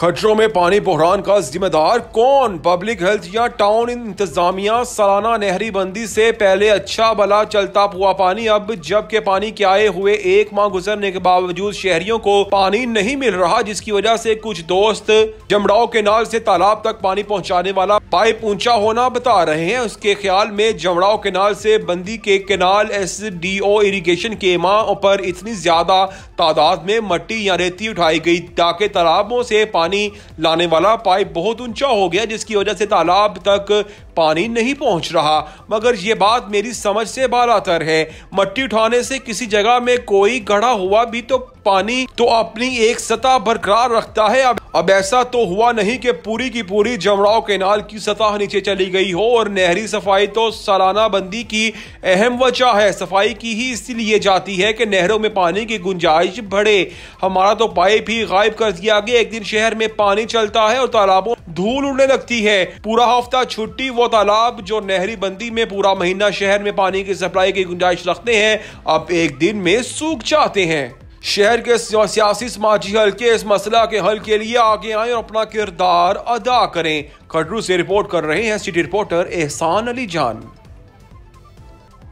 खतरों में पानी बहरान का जिम्मेदार कौन पब्लिक हेल्थ या टाउन इंतजामिया सालाना नहरी बंदी से पहले अच्छा भला चलता हुआ पानी अब जब के पानी के आए हुए एक माह गुजरने के बावजूद शहरियों को पानी नहीं मिल रहा जिसकी वजह से कुछ दोस्त जमड़ाओ के नाल से तालाब तक पानी पहुंचाने वाला पाइप ऊंचा होना बता रहे हैं उसके ख्याल में जमड़ाओ केनाल से बंदी के canal S D O irrigation के माह पर इतनी ज्यादा तादाद में मट्टी या रेती उठाई गई ताकि तालाबों से पानी पानी लाने वाला पाइप बहुत ऊंचा हो गया जिसकी वजह से तालाब तक पानी नहीं पहुंच रहा मगर ये बात मेरी समझ से बालातर है मट्टी उठाने से किसी जगह में कोई गढ़ा हुआ भी तो पानी तो अपनी एक सतह बरकरार रखता है अब अब ऐसा तो हुआ नहीं कि पूरी की पूरी जमड़ाव केनाल की सतह नीचे चली गई हो और नहरी सफाई तो सालाना बंदी की अहम वजह है सफाई की ही इसलिए जाती है कि नहरों में पानी की गुंजाइश बढ़े हमारा तो पाइप ही गायब कर दिया गया एक दिन शहर में पानी चलता है और तालाबों धूल उड़ने लगती है पूरा हफ्ता छुट्टी वो तालाब जो नहरी बंदी में पूरा महीना शहर में पानी की सप्लाई की गुंजाइश रखते हैं अब एक दिन में सूख जाते हैं शहर के सियासी समाजी हल्के इस मसला के हल के लिए आगे आए और अपना किरदार अदा करें खडरू से रिपोर्ट कर रहे हैं सिटी रिपोर्टर एहसान अली जान